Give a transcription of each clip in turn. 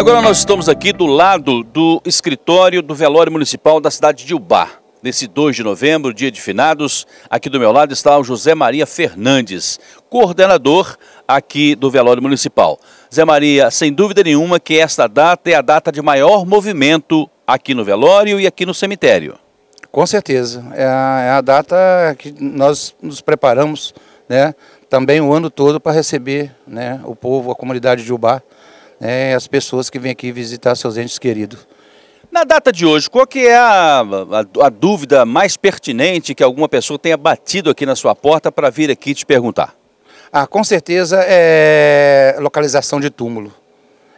Agora nós estamos aqui do lado do escritório do velório municipal da cidade de Ubá. Nesse 2 de novembro, dia de finados, aqui do meu lado está o José Maria Fernandes, coordenador aqui do velório municipal. Zé Maria, sem dúvida nenhuma que esta data é a data de maior movimento aqui no velório e aqui no cemitério. Com certeza, é a, é a data que nós nos preparamos né, também o ano todo para receber né, o povo, a comunidade de Ubá, né, as pessoas que vêm aqui visitar seus entes queridos. Na data de hoje, qual que é a, a, a dúvida mais pertinente que alguma pessoa tenha batido aqui na sua porta para vir aqui te perguntar? Ah, com certeza é localização de túmulo.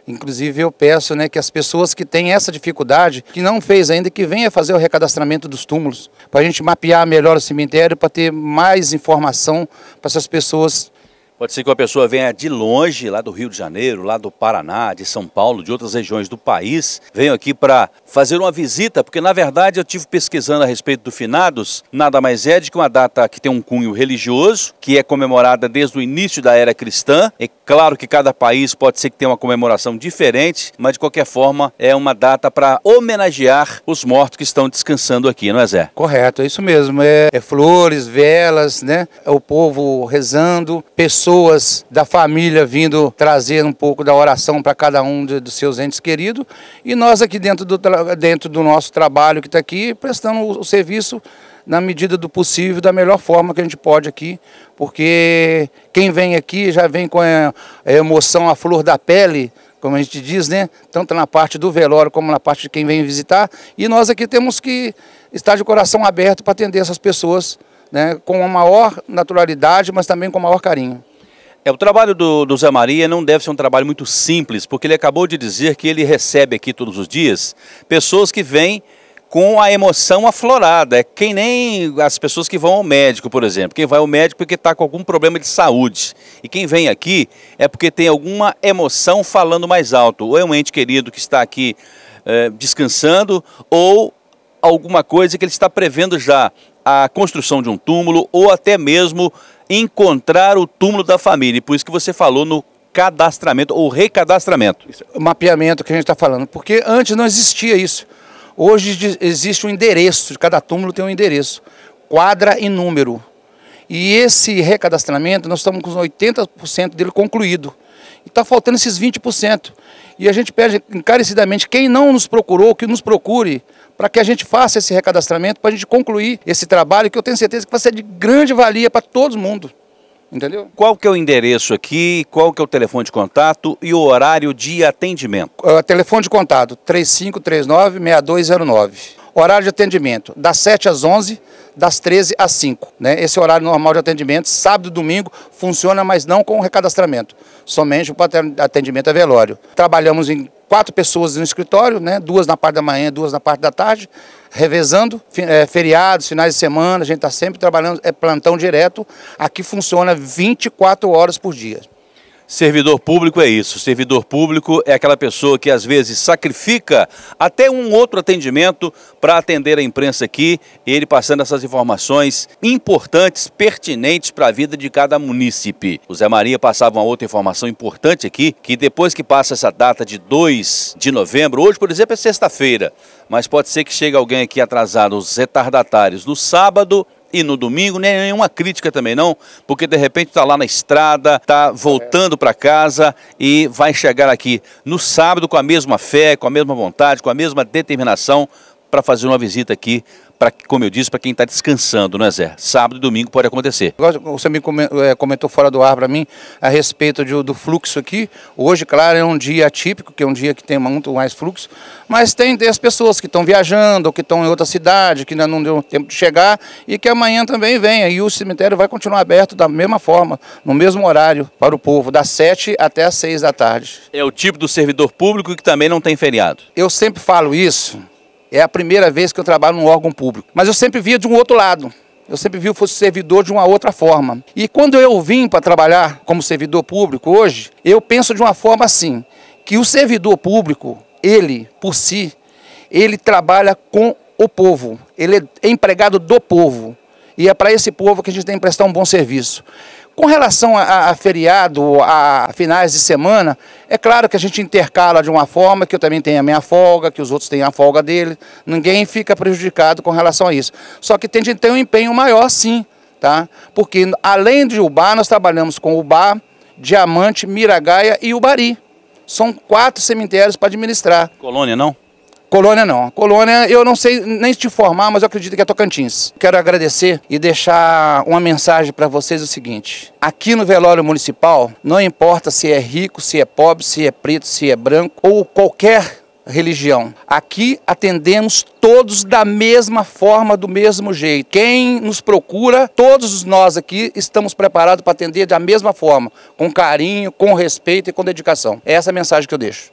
Inclusive eu peço né, que as pessoas que têm essa dificuldade, que não fez ainda, que venha fazer o recadastramento dos túmulos, para a gente mapear melhor o cemitério, para ter mais informação para essas pessoas Pode ser que uma pessoa venha de longe, lá do Rio de Janeiro, lá do Paraná, de São Paulo, de outras regiões do país, venha aqui para fazer uma visita, porque na verdade eu tive pesquisando a respeito do finados, nada mais é de que uma data que tem um cunho religioso, que é comemorada desde o início da era cristã. É claro que cada país pode ser que tenha uma comemoração diferente, mas de qualquer forma é uma data para homenagear os mortos que estão descansando aqui, não é Zé? Correto, é isso mesmo. É, é flores, velas, né? É o povo rezando, pessoas pessoas da família vindo trazer um pouco da oração para cada um de, dos seus entes queridos. E nós aqui dentro do, dentro do nosso trabalho que está aqui, prestando o, o serviço na medida do possível, da melhor forma que a gente pode aqui, porque quem vem aqui já vem com a emoção à flor da pele, como a gente diz, né? Tanto na parte do velório como na parte de quem vem visitar. E nós aqui temos que estar de coração aberto para atender essas pessoas, né? Com a maior naturalidade, mas também com o maior carinho. É, o trabalho do, do Zé Maria não deve ser um trabalho muito simples, porque ele acabou de dizer que ele recebe aqui todos os dias pessoas que vêm com a emoção aflorada. É quem nem as pessoas que vão ao médico, por exemplo. Quem vai ao médico é porque está com algum problema de saúde. E quem vem aqui é porque tem alguma emoção falando mais alto. Ou é um ente querido que está aqui é, descansando, ou alguma coisa que ele está prevendo já a construção de um túmulo ou até mesmo encontrar o túmulo da família. E por isso que você falou no cadastramento ou recadastramento. O mapeamento que a gente está falando, porque antes não existia isso. Hoje existe um endereço, cada túmulo tem um endereço, quadra e número. E esse recadastramento, nós estamos com 80% dele concluído. E está faltando esses 20%. E a gente pede encarecidamente, quem não nos procurou, que nos procure, para que a gente faça esse recadastramento, para a gente concluir esse trabalho, que eu tenho certeza que vai ser de grande valia para todo mundo. Entendeu? Qual que é o endereço aqui, qual que é o telefone de contato e o horário de atendimento? Ah, telefone de contato 3539-6209. Horário de atendimento das 7 às 11 das 13 às 5. Né? Esse horário normal de atendimento, sábado e domingo, funciona, mas não com recadastramento. Somente o atendimento é velório. Trabalhamos em quatro pessoas no escritório, né? duas na parte da manhã, duas na parte da tarde, revezando, é, feriados, finais de semana, a gente está sempre trabalhando, é plantão direto. Aqui funciona 24 horas por dia. Servidor público é isso. Servidor público é aquela pessoa que às vezes sacrifica até um outro atendimento para atender a imprensa aqui, ele passando essas informações importantes, pertinentes para a vida de cada munícipe. O Zé Maria passava uma outra informação importante aqui, que depois que passa essa data de 2 de novembro, hoje, por exemplo, é sexta-feira, mas pode ser que chegue alguém aqui atrasado, os retardatários, no sábado e no domingo, nem nenhuma é crítica também não, porque de repente está lá na estrada, está voltando para casa e vai chegar aqui no sábado com a mesma fé, com a mesma vontade, com a mesma determinação para fazer uma visita aqui, para como eu disse, para quem está descansando, não é Zé? Sábado e domingo pode acontecer. Você me é, comentou fora do ar para mim a respeito de, do fluxo aqui. Hoje, claro, é um dia atípico, que é um dia que tem muito mais fluxo, mas tem, tem as pessoas que estão viajando, ou que estão em outra cidade, que ainda não deu tempo de chegar e que amanhã também venha. E o cemitério vai continuar aberto da mesma forma, no mesmo horário para o povo, das 7 até as 6 da tarde. É o tipo do servidor público que também não tem feriado. Eu sempre falo isso é a primeira vez que eu trabalho num órgão público. Mas eu sempre via de um outro lado. Eu sempre vi o fosse servidor de uma outra forma. E quando eu vim para trabalhar como servidor público hoje, eu penso de uma forma assim, que o servidor público, ele por si, ele trabalha com o povo, ele é empregado do povo. E é para esse povo que a gente tem que prestar um bom serviço. Com relação a, a, feriado, a finais de semana, é claro que a gente intercala de uma forma que eu também tenho a minha folga, que os outros têm a folga dele. Ninguém fica prejudicado com relação a isso. Só que tem de ter um empenho maior, sim, tá? Porque além de Ubar, nós trabalhamos com Ubar, Diamante, Miragaia e Ubari. São quatro cemitérios para administrar. Colônia, não? Colônia não. Colônia, eu não sei nem te informar, mas eu acredito que é Tocantins. Quero agradecer e deixar uma mensagem para vocês o seguinte. Aqui no velório municipal, não importa se é rico, se é pobre, se é preto, se é branco ou qualquer religião. Aqui atendemos todos da mesma forma, do mesmo jeito. Quem nos procura, todos nós aqui estamos preparados para atender da mesma forma, com carinho, com respeito e com dedicação. Essa é a mensagem que eu deixo.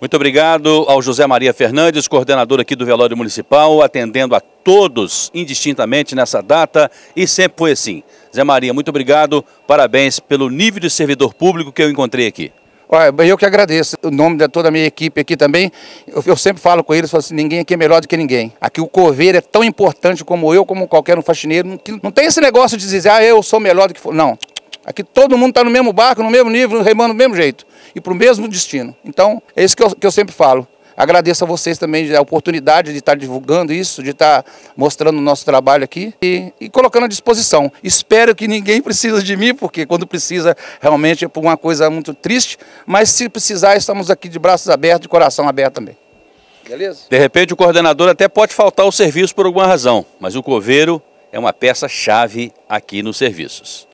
Muito obrigado ao José Maria Fernandes, coordenador aqui do Velório Municipal, atendendo a todos indistintamente nessa data e sempre foi assim. Zé Maria, muito obrigado, parabéns pelo nível de servidor público que eu encontrei aqui. Olha, eu que agradeço. O nome de toda a minha equipe aqui também, eu, eu sempre falo com eles, falo assim, ninguém aqui é melhor do que ninguém. Aqui o coveiro é tão importante como eu, como qualquer um faxineiro. Não, não tem esse negócio de dizer, ah, eu sou melhor do que... Não, aqui todo mundo está no mesmo barco, no mesmo nível, remando do mesmo jeito e para o mesmo destino. Então, é isso que eu, que eu sempre falo. Agradeço a vocês também a oportunidade de estar divulgando isso, de estar mostrando o nosso trabalho aqui e, e colocando à disposição. Espero que ninguém precise de mim, porque quando precisa realmente é por uma coisa muito triste, mas se precisar estamos aqui de braços abertos, de coração aberto também. Beleza? De repente o coordenador até pode faltar o serviço por alguma razão, mas o coveiro é uma peça-chave aqui nos serviços.